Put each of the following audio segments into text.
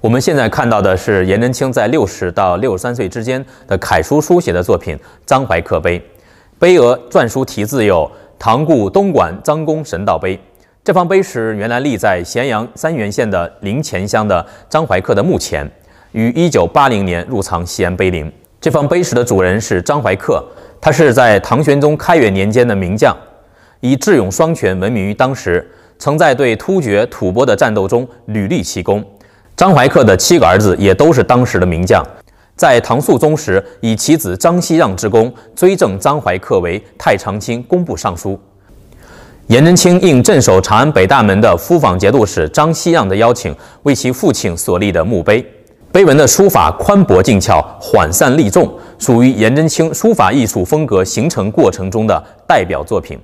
我们现在看到的是颜真卿在六十到六十三岁之间的楷书书写的作品《张怀恪碑》，碑额篆书题字有“唐故东莞张公神道碑”。这方碑石原来立在咸阳三原县的陵前乡的张怀恪的墓前，于一九八零年入藏西安碑林。这方碑石的主人是张怀恪，他是在唐玄宗开元年间的名将，以智勇双全闻名于当时，曾在对突厥、吐蕃的战斗中屡立奇功。张怀克的七个儿子也都是当时的名将，在唐肃宗时，以其子张希让之功，追赠张怀克为太常卿、工部尚书。颜真卿应镇守长安北大门的夫访节度使张希让的邀请，为其父亲所立的墓碑。碑文的书法宽博劲俏，缓散力重，属于颜真卿书法艺术风格形成过程中的代表作品。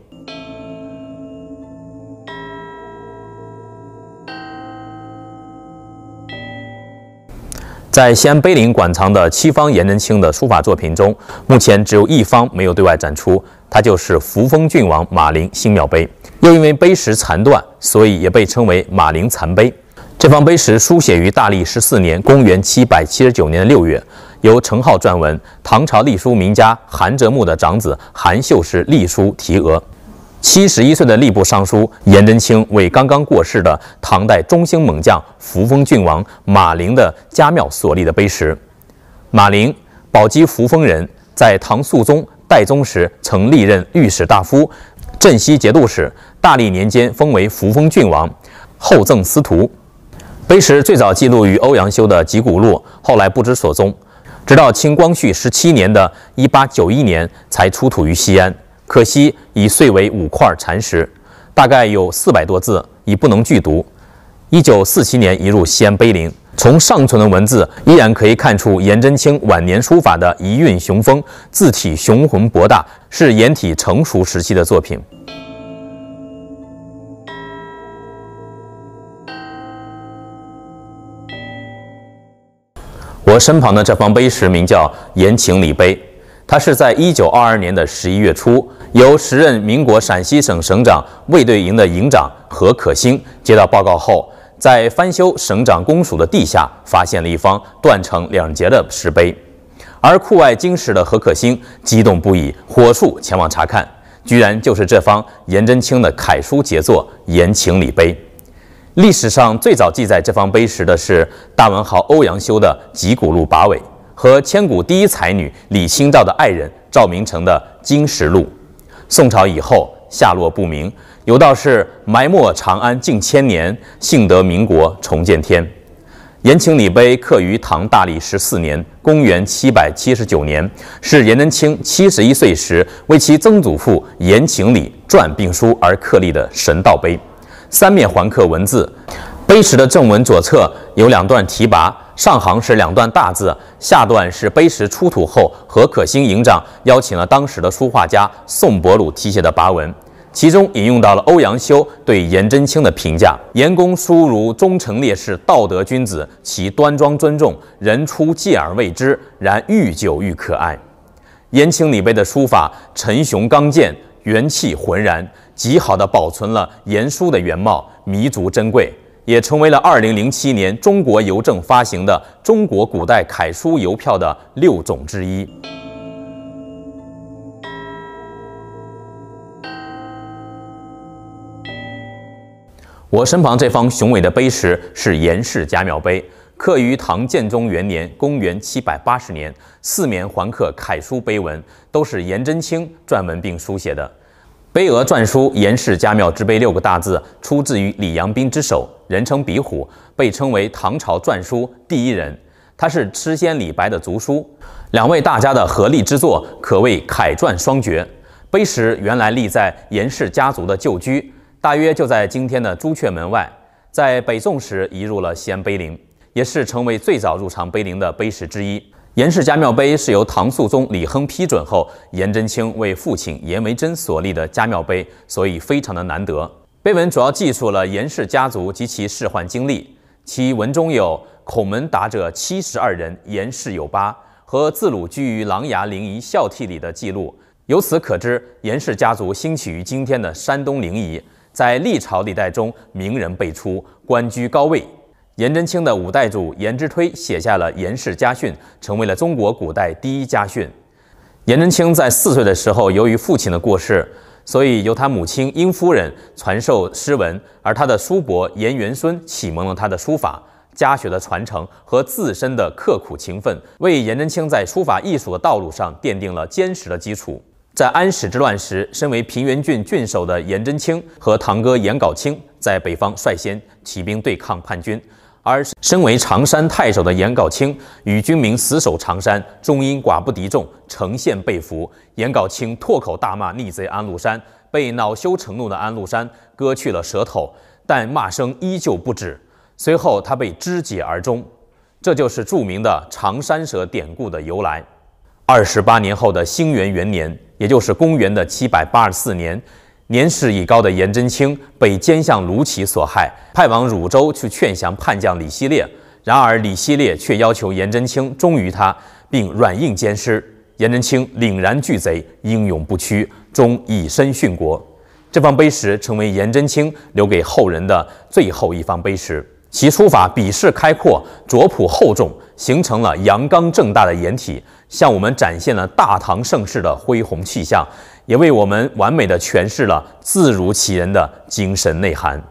在西安碑林馆藏的七方颜真卿的书法作品中，目前只有一方没有对外展出，它就是扶风郡王马陵新庙碑，又因为碑石残断，所以也被称为马陵残碑。这方碑石书写于大历十四年（公元七百七十九年）的六月，由程浩撰文，唐朝隶书名家韩哲木的长子韩秀士隶书题额。七十一岁的吏部尚书颜真卿为刚刚过世的唐代中兴猛将扶风郡王马陵的家庙所立的碑石。马陵，宝鸡扶风人，在唐肃宗、代宗时曾历任御史大夫、镇西节度使，大历年间封为扶风郡王，后赠司徒。碑石最早记录于欧阳修的《集古录》，后来不知所踪，直到清光绪十七年的一八九一年才出土于西安。可惜已碎为五块残石，大概有四百多字，已不能具读。一九四七年移入西安碑林，从尚存的文字依然可以看出颜真卿晚年书法的遗韵雄风，字体雄浑博大，是颜体成熟时期的作品。我身旁的这方碑石名叫《颜晴礼碑》。他是在一九二二年的十一月初，由时任民国陕西省省长卫队营的营长何可兴接到报告后，在翻修省长公署的地下发现了一方断成两截的石碑，而酷爱金石的何可兴激动不已，火速前往查看，居然就是这方颜真卿的楷书杰作《颜晴礼碑》。历史上最早记载这方碑石的是大文豪欧阳修的《集古录跋尾》。和千古第一才女李清照的爱人赵明诚的《金石录》，宋朝以后下落不明，有道是埋没长安近千年，幸得民国重见天。颜庆礼碑刻于唐大历十四年（公元779年），是颜真卿七十一岁时为其曾祖父颜庆礼撰并书而刻立的神道碑，三面环刻文字。碑石的正文左侧有两段题跋。上行是两段大字，下段是碑石出土后，何可兴营长邀请了当时的书画家宋伯鲁题写的跋文，其中引用到了欧阳修对颜真卿的评价：“颜公书如忠诚烈士，道德君子，其端庄尊重，人初见而未之，然愈久愈可爱。”颜清礼碑的书法沉雄刚健，元气浑然，极好的保存了颜书的原貌，弥足珍贵。也成为了二零零七年中国邮政发行的中国古代楷书邮票的六种之一。我身旁这方雄伟的碑石是颜氏家庙碑，刻于唐建中元年（公元七百八十年），四面环刻楷书碑文，都是颜真卿撰文并书写的。碑额篆书《严氏家庙之碑》六个大字出自于李阳冰之手，人称笔虎，被称为唐朝篆书第一人。他是诗仙李白的族叔，两位大家的合力之作，可谓楷篆双绝。碑石原来立在严氏家族的旧居，大约就在今天的朱雀门外，在北宋时移入了西安碑林，也是成为最早入藏碑林的碑石之一。严氏家庙碑》是由唐肃宗李亨批准后，颜真卿为父亲颜维珍所立的家庙碑，所以非常的难得。碑文主要记述了严氏家族及其世宦经历，其文中有“孔门达者七十二人，严氏有八”和“自鲁居于琅琊临沂孝悌里”的记录，由此可知，颜氏家族兴起于今天的山东临沂，在历朝历代中名人辈出，官居高位。颜真卿的五代祖颜之推写下了《颜氏家训》，成为了中国古代第一家训。颜真卿在四岁的时候，由于父亲的过世，所以由他母亲英夫人传授诗文，而他的叔伯颜元孙启蒙了他的书法。家学的传承和自身的刻苦勤奋，为颜真卿在书法艺术的道路上奠定了坚实的基础。在安史之乱时，身为平原郡郡守的颜真卿和堂哥颜杲卿在北方率先起兵对抗叛军。而身为常山太守的颜杲卿与军民死守常山，终因寡不敌众，城陷被俘。颜杲卿唾口大骂逆贼安禄山，被恼羞成怒的安禄山割去了舌头，但骂声依旧不止。随后他被肢解而终，这就是著名的常山蛇典故的由来。二十八年后的兴元元年，也就是公元的七百八十四年。年事已高的颜真卿被奸相卢杞所害，派往汝州去劝降叛将李希烈。然而李希烈却要求颜真卿忠于他，并软硬兼施。颜真卿凛然拒贼，英勇不屈，终以身殉国。这方碑石成为颜真卿留给后人的最后一方碑石。其书法笔势开阔，拙朴厚重，形成了阳刚正大的颜体，向我们展现了大唐盛世的恢宏气象。也为我们完美的诠释了“字如其人”的精神内涵。